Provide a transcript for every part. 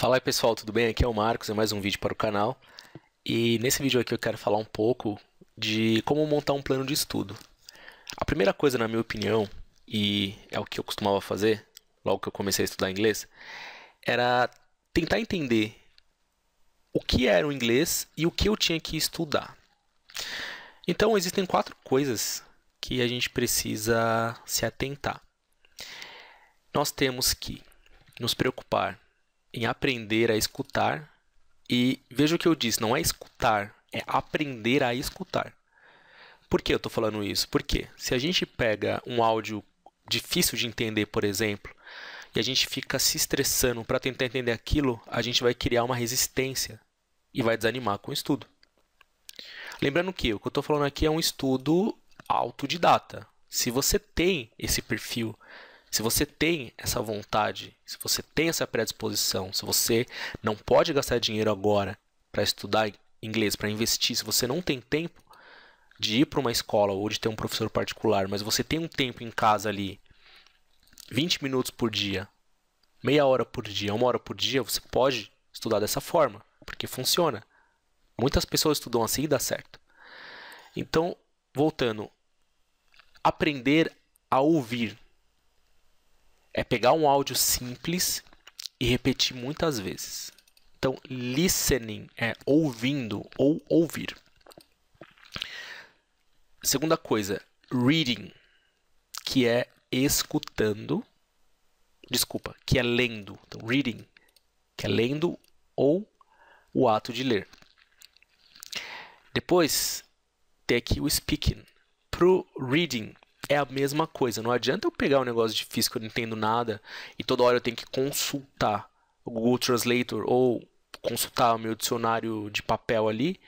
Fala aí pessoal, tudo bem? Aqui é o Marcos, é mais um vídeo para o canal. E nesse vídeo aqui eu quero falar um pouco de como montar um plano de estudo. A primeira coisa, na minha opinião, e é o que eu costumava fazer logo que eu comecei a estudar inglês, era tentar entender o que era o inglês e o que eu tinha que estudar. Então existem quatro coisas que a gente precisa se atentar. Nós temos que nos preocupar em aprender a escutar. E veja o que eu disse, não é escutar, é aprender a escutar. Por que eu estou falando isso? Porque se a gente pega um áudio difícil de entender, por exemplo, e a gente fica se estressando para tentar entender aquilo, a gente vai criar uma resistência e vai desanimar com o estudo. Lembrando que o que eu estou falando aqui é um estudo autodidata. Se você tem esse perfil se você tem essa vontade, se você tem essa predisposição, se você não pode gastar dinheiro agora para estudar inglês, para investir, se você não tem tempo de ir para uma escola ou de ter um professor particular, mas você tem um tempo em casa ali, 20 minutos por dia, meia hora por dia, uma hora por dia, você pode estudar dessa forma, porque funciona. Muitas pessoas estudam assim e dá certo. Então, voltando, aprender a ouvir é pegar um áudio simples e repetir muitas vezes. Então, listening é ouvindo ou ouvir. Segunda coisa, reading, que é escutando. Desculpa, que é lendo. Então, reading, que é lendo ou o ato de ler. Depois, tem aqui o speaking. Pro reading, é a mesma coisa. Não adianta eu pegar um negócio difícil que eu não entendo nada e toda hora eu tenho que consultar o Google Translator ou consultar o meu dicionário de papel ali.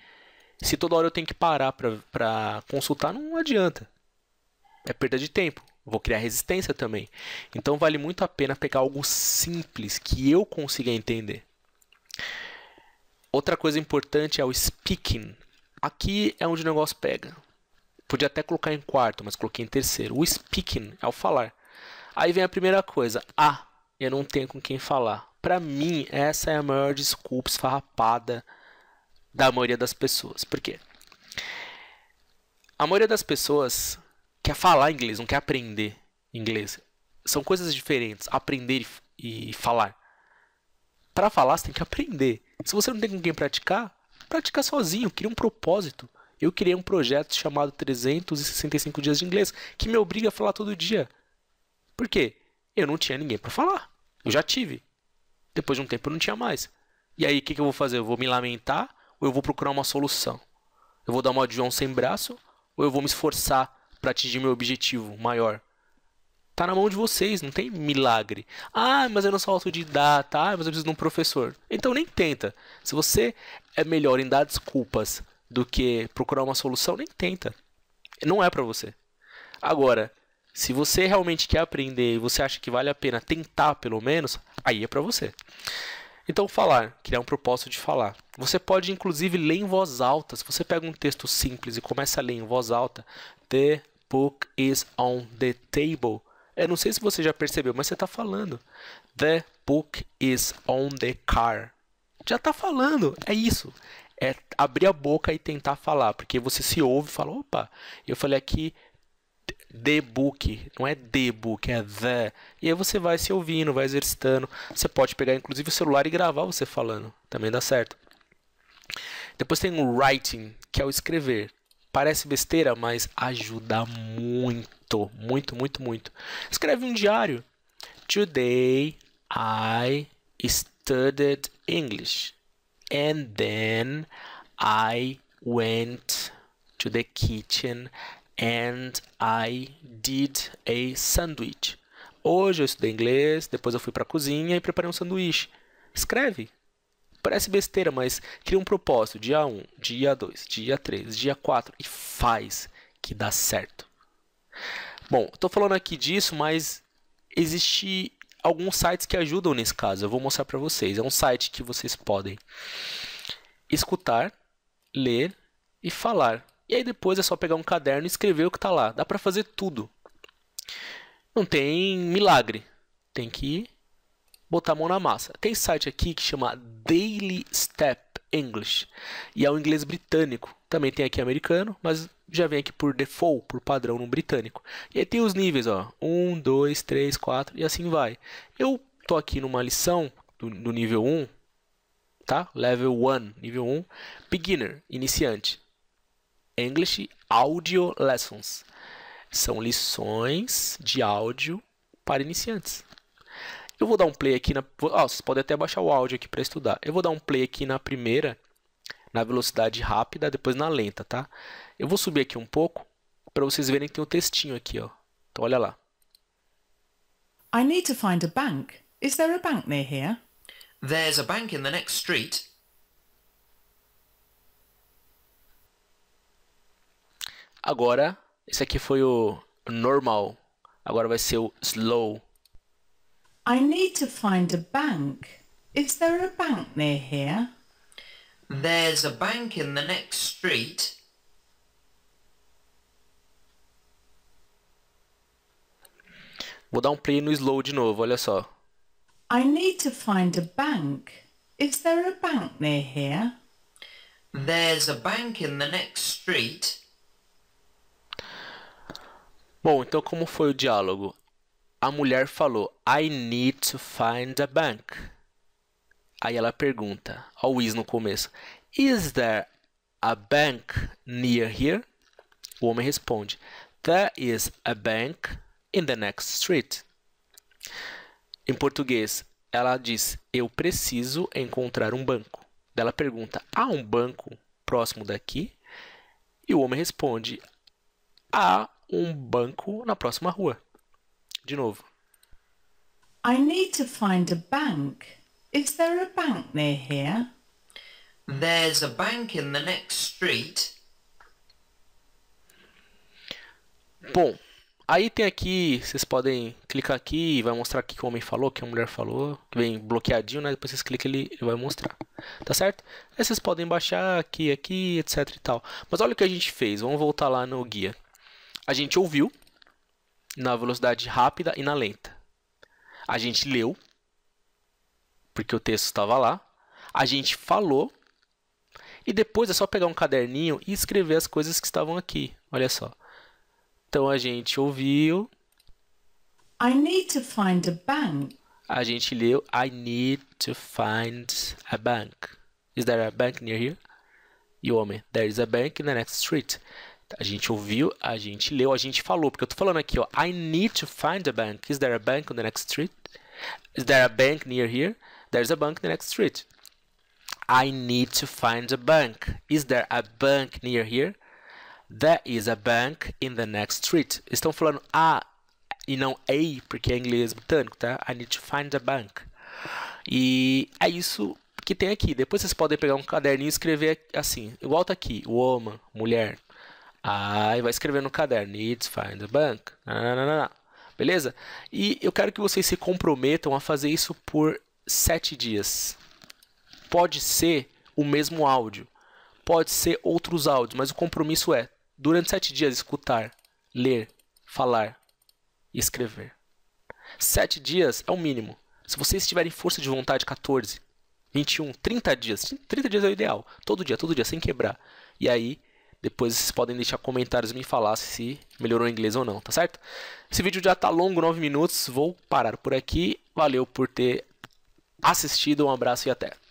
Se toda hora eu tenho que parar para consultar, não adianta. É perda de tempo. Vou criar resistência também. Então vale muito a pena pegar algo simples que eu consiga entender. Outra coisa importante é o speaking. Aqui é onde o negócio pega. Podia até colocar em quarto, mas coloquei em terceiro. O speaking é o falar. Aí vem a primeira coisa. Ah, eu não tenho com quem falar. Para mim, essa é a maior desculpa esfarrapada da maioria das pessoas. Por quê? A maioria das pessoas quer falar inglês, não quer aprender inglês. São coisas diferentes, aprender e falar. Para falar, você tem que aprender. Se você não tem com quem praticar, praticar sozinho, cria um propósito eu criei um projeto chamado 365 dias de inglês que me obriga a falar todo dia. Por quê? Eu não tinha ninguém para falar. Eu já tive. Depois de um tempo eu não tinha mais. E aí o que, que eu vou fazer? Eu vou me lamentar ou eu vou procurar uma solução? Eu vou dar uma de João sem braço ou eu vou me esforçar para atingir meu objetivo maior? Tá na mão de vocês, não tem milagre. Ah, mas eu não sou autodidata, ah, mas eu preciso de um professor. Então nem tenta. Se você é melhor em dar desculpas do que procurar uma solução, nem tenta. Não é para você. Agora, se você realmente quer aprender e você acha que vale a pena tentar pelo menos, aí é para você. Então, falar, criar um propósito de falar. Você pode, inclusive, ler em voz alta. Se você pega um texto simples e começa a ler em voz alta, The book is on the table. Eu é, não sei se você já percebeu, mas você está falando. The book is on the car. Já está falando, é isso é abrir a boca e tentar falar, porque você se ouve e fala, opa, eu falei aqui the book, não é the book, é the. E aí você vai se ouvindo, vai exercitando. Você pode pegar inclusive o celular e gravar você falando, também dá certo. Depois tem o writing, que é o escrever. Parece besteira, mas ajuda muito, muito, muito, muito. Escreve um diário. Today I studied English and then I went to the kitchen and I did a sandwich. Hoje eu estudei inglês, depois eu fui para a cozinha e preparei um sanduíche. Escreve. Parece besteira, mas cria um propósito. Dia 1, dia 2, dia 3, dia 4 e faz que dá certo. Bom, estou falando aqui disso, mas existe alguns sites que ajudam nesse caso. Eu vou mostrar para vocês. É um site que vocês podem escutar, ler e falar. E aí depois é só pegar um caderno e escrever o que está lá. Dá para fazer tudo. Não tem milagre. Tem que botar a mão na massa. Tem site aqui que chama Daily Step. English. E é o inglês britânico. Também tem aqui americano, mas já vem aqui por default, por padrão no britânico. E aí tem os níveis, ó. 1, 2, 3, 4 e assim vai. Eu tô aqui numa lição do, do nível 1, tá? Level 1, nível 1, beginner, iniciante. English Audio Lessons. São lições de áudio para iniciantes. Eu vou dar um play aqui na. vocês podem até baixar o áudio aqui para estudar. Eu vou dar um play aqui na primeira, na velocidade rápida, depois na lenta, tá? Eu vou subir aqui um pouco para vocês verem que tem o um textinho aqui, ó. Então olha lá. I need to find a bank. Is there a bank near here? There's a bank in the next street. Agora, esse aqui foi o normal. Agora vai ser o slow. I need to find a bank. Is there a bank near here? There's a bank in the next street. Vou dar um play no slow de novo, olha só. I need to find a bank. Is there a bank near here? There's a bank in the next street. Bom, então como foi o diálogo? a mulher falou: I need to find a bank. Aí ela pergunta, ao is no começo: Is there a bank near here? O homem responde: There is a bank in the next street. Em português, ela diz: Eu preciso encontrar um banco. Ela pergunta: Há um banco próximo daqui? E o homem responde: Há um banco na próxima rua de novo. I need to find a bank. Is there a bank near here? There's a bank in the next street. Bom, aí tem aqui, vocês podem clicar aqui e vai mostrar o que o homem falou, o que a mulher falou, que vem bloqueadinho, né? Depois vocês clicam ele, ele vai mostrar, tá certo? Aí vocês podem baixar aqui, aqui, etc e tal. Mas olha o que a gente fez, vamos voltar lá no guia. A gente ouviu, na velocidade rápida e na lenta. A gente leu, porque o texto estava lá, a gente falou, e depois é só pegar um caderninho e escrever as coisas que estavam aqui. Olha só. Então a gente ouviu. I need to find a bank. A gente leu I need to find a bank. Is there a bank near here? O homem, there is a bank in the next street. A gente ouviu, a gente leu, a gente falou. Porque eu tô falando aqui, ó. I need to find a bank. Is there a bank on the next street? Is there a bank near here? There's a bank in the next street. I need to find a bank. Is there a bank near here? There is a bank in the next street. Estão falando a e não a, porque é inglês britânico, tá? I need to find a bank. E é isso que tem aqui. Depois vocês podem pegar um caderninho e escrever assim, igual tá aqui, woman, mulher, Aí vai escrever no caderno, needs find the bank. Nananana. Beleza? E eu quero que vocês se comprometam a fazer isso por sete dias. Pode ser o mesmo áudio, pode ser outros áudios, mas o compromisso é, durante sete dias, escutar, ler, falar e escrever. Sete dias é o mínimo. Se vocês tiverem força de vontade, 14, 21, 30 dias. 30 dias é o ideal. Todo dia, todo dia, sem quebrar. E aí depois vocês podem deixar comentários e me falar se melhorou o inglês ou não, tá certo? Esse vídeo já tá longo, 9 minutos. Vou parar por aqui. Valeu por ter assistido. Um abraço e até.